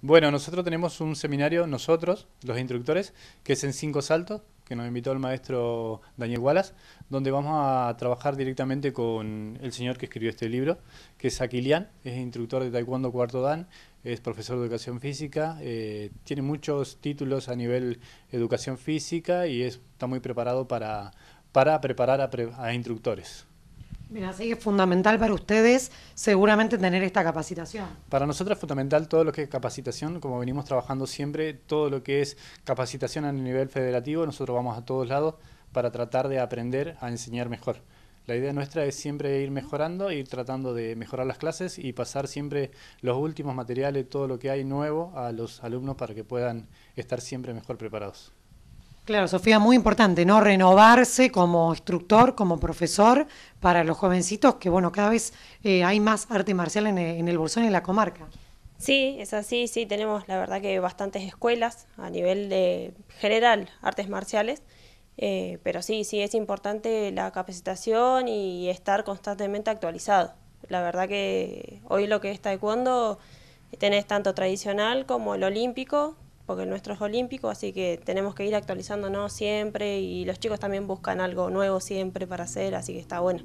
Bueno, nosotros tenemos un seminario, nosotros, los instructores, que es en cinco saltos, que nos invitó el maestro Daniel Wallace, donde vamos a trabajar directamente con el señor que escribió este libro, que es Aquilian, es instructor de Taekwondo Cuarto Dan, es profesor de educación física, eh, tiene muchos títulos a nivel educación física y está muy preparado para, preparar a, a instructores. Mira, así que es fundamental para ustedes seguramente tener esta capacitación. Para nosotros es fundamental todo lo que es capacitación, como venimos trabajando siempre, todo lo que es capacitación a nivel federativo, nosotros vamos a todos lados para tratar de aprender a enseñar mejor. La idea nuestra es siempre ir mejorando, ir tratando de mejorar las clases y pasar siempre los últimos materiales, todo lo que hay nuevo a los alumnos para que puedan estar siempre mejor preparados. Claro, Sofía, muy importante, ¿no? Renovarse como instructor, como profesor para los jovencitos, que bueno, cada vez eh, hay más arte marcial en, el, Bolsón y en la comarca. Sí, es así, sí, tenemos la verdad que bastantes escuelas a nivel de general, artes marciales, eh, pero sí, sí, es importante la capacitación y estar constantemente actualizado. La verdad que hoy lo que es taekwondo tenés tanto tradicional como el olímpico, porque el nuestro es olímpico, así que tenemos que ir actualizándonos siempre y los chicos también buscan algo nuevo siempre para hacer, así que está bueno.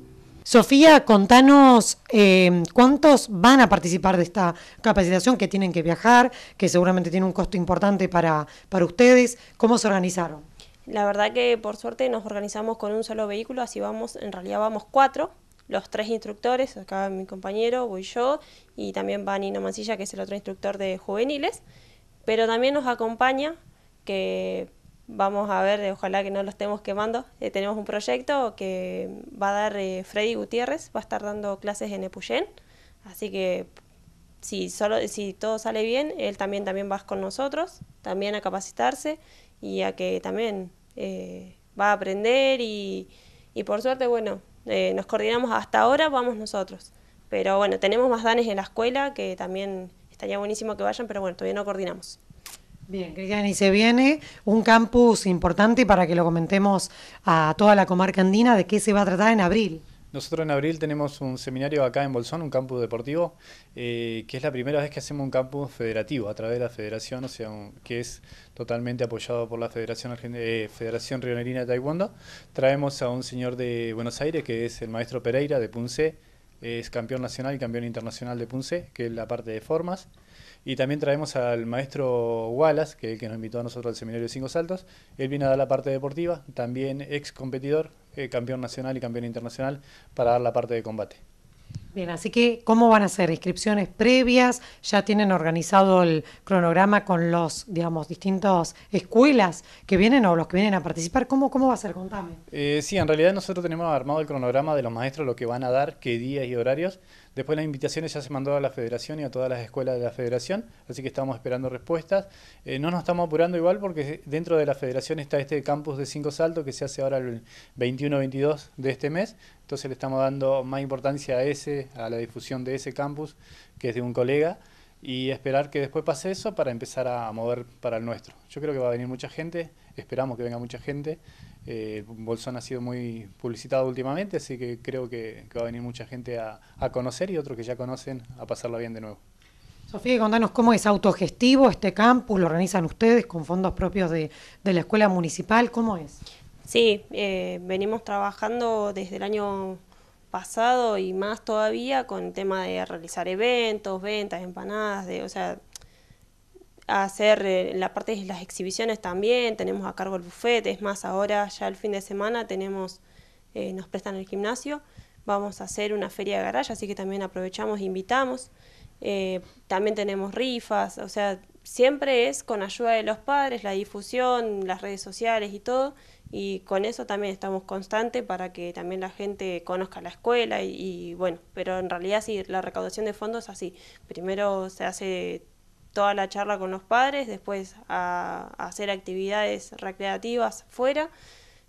Sofía, contanos eh, cuántos van a participar de esta capacitación, que tienen que viajar, que seguramente tiene un costo importante para, para ustedes, ¿cómo se organizaron? La verdad que por suerte nos organizamos con un solo vehículo, así vamos, en realidad vamos cuatro, los tres instructores, acá mi compañero, voy yo, y también va Nino Mancilla, que es el otro instructor de juveniles pero también nos acompaña, que vamos a ver, ojalá que no lo estemos quemando, eh, tenemos un proyecto que va a dar eh, Freddy Gutiérrez, va a estar dando clases en Epuyén, así que si, solo, si todo sale bien, él también, también va con nosotros, también a capacitarse y a que también eh, va a aprender y, y por suerte, bueno, nos coordinamos hasta ahora, vamos nosotros. Pero bueno, tenemos más danes en la escuela que también estaría buenísimo que vayan, pero bueno, todavía no coordinamos. Bien, Cristian, y se viene un campus importante para que lo comentemos a toda la comarca andina de qué se va a tratar en abril. Nosotros en abril tenemos un seminario acá en Bolsón, un campus deportivo, eh, que es la primera vez que hacemos un campus federativo a través de la federación, o sea, que es totalmente apoyado por la Federación, eh, federación Rionerina de Taekwondo. Traemos a un señor de Buenos Aires, que es el maestro Pereira de Punce, es campeón nacional y campeón internacional de Punce, que es la parte de formas. Y también traemos al maestro Wallace, que que nos invitó a nosotros al seminario de Cinco Saltos. Él viene a dar la parte deportiva, también ex competidor, eh, campeón nacional y campeón internacional, para dar la parte de combate. Bien, así que, ¿cómo van a ser? ¿Inscripciones previas? ¿Ya tienen organizado el cronograma con los, digamos, distintos escuelas que vienen o los que vienen a participar? ¿Cómo, cómo va a ser? Contame. Eh, sí, en realidad nosotros tenemos armado el cronograma de los maestros, lo que van a dar, qué días y horarios. Después las invitaciones ya se mandó a la federación y a todas las escuelas de la federación, así que estamos esperando respuestas. Eh, no nos estamos apurando igual porque dentro de la federación está este campus de Cinco Saltos que se hace ahora el 21-22 de este mes, entonces le estamos dando más importancia a ese, a la difusión de ese campus, que es de un colega y esperar que después pase eso para empezar a mover para el nuestro. Yo creo que va a venir mucha gente, esperamos que venga mucha gente, eh, Bolsón ha sido muy publicitado últimamente, así que creo que, va a venir mucha gente a, conocer y otros que ya conocen a pasarla bien de nuevo. Sofía, contanos cómo es autogestivo este campus, lo organizan ustedes con fondos propios de, la escuela municipal, ¿cómo es? Sí, eh, venimos trabajando desde el año pasado y más todavía con el tema de realizar eventos, ventas, empanadas, de, o sea, hacer eh, la parte de las exhibiciones también, tenemos a cargo el bufete, es más, ahora ya el fin de semana tenemos, eh, nos prestan el gimnasio, vamos a hacer una feria de garaje, así que también aprovechamos e invitamos. Eh, también tenemos rifas, o sea, siempre es con ayuda de los padres, la difusión, las redes sociales y todo, y con eso también estamos constantes para que también la gente conozca la escuela y, bueno, pero en realidad sí, la recaudación de fondos es así. Primero se hace toda la charla con los padres, después a, hacer actividades recreativas fuera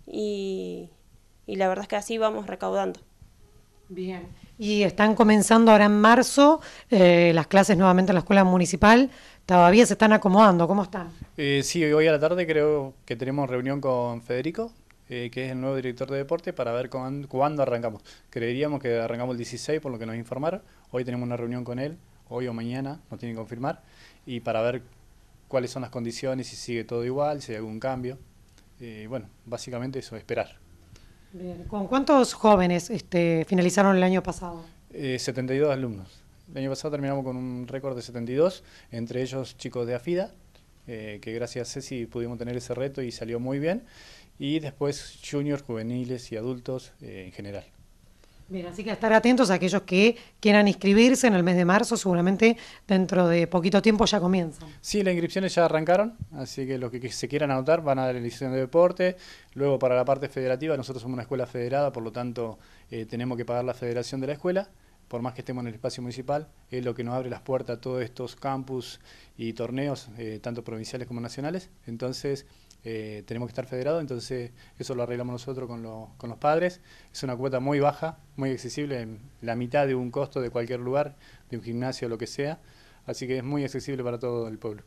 y, la verdad es que así vamos recaudando. Bien, y están comenzando ahora en marzo eh, las clases nuevamente en la escuela municipal. Todavía se están acomodando, ¿cómo están? Eh, sí, hoy a la tarde creo que tenemos reunión con Federico, eh, que es el nuevo director de deporte, para ver cuándo, cuándo arrancamos. Creeríamos que arrancamos el 16, por lo que nos informaron. Hoy tenemos una reunión con él hoy o mañana, no tienen que confirmar, y para ver cuáles son las condiciones, si sigue todo igual, si hay algún cambio. Eh, bueno, básicamente eso, esperar. ¿Con cuántos jóvenes este, finalizaron el año pasado? 72 eh, alumnos. El año pasado terminamos con un récord de 72, entre ellos chicos de AFIDA, eh, que gracias a Ceci pudimos tener ese reto y salió muy bien, y después juniors, juveniles y adultos en general. Bien, así que estar atentos a aquellos que quieran inscribirse en el mes de marzo, seguramente dentro de poquito tiempo ya comienzan. Sí, las inscripciones ya arrancaron, así que los que, se quieran anotar van a la edición de deporte, luego para la parte federativa, nosotros somos una escuela federada, por lo tanto eh, tenemos que pagar la federación de la escuela, por más que estemos en el espacio municipal, es lo que nos abre las puertas a todos estos campus y torneos, eh, tanto provinciales como nacionales, entonces eh, tenemos que estar federados, entonces eso lo arreglamos nosotros con, con, los padres. Es una cuota muy baja, muy accesible, la mitad de un costo de cualquier lugar, de un gimnasio, o lo que sea, así que es muy accesible para todo el pueblo.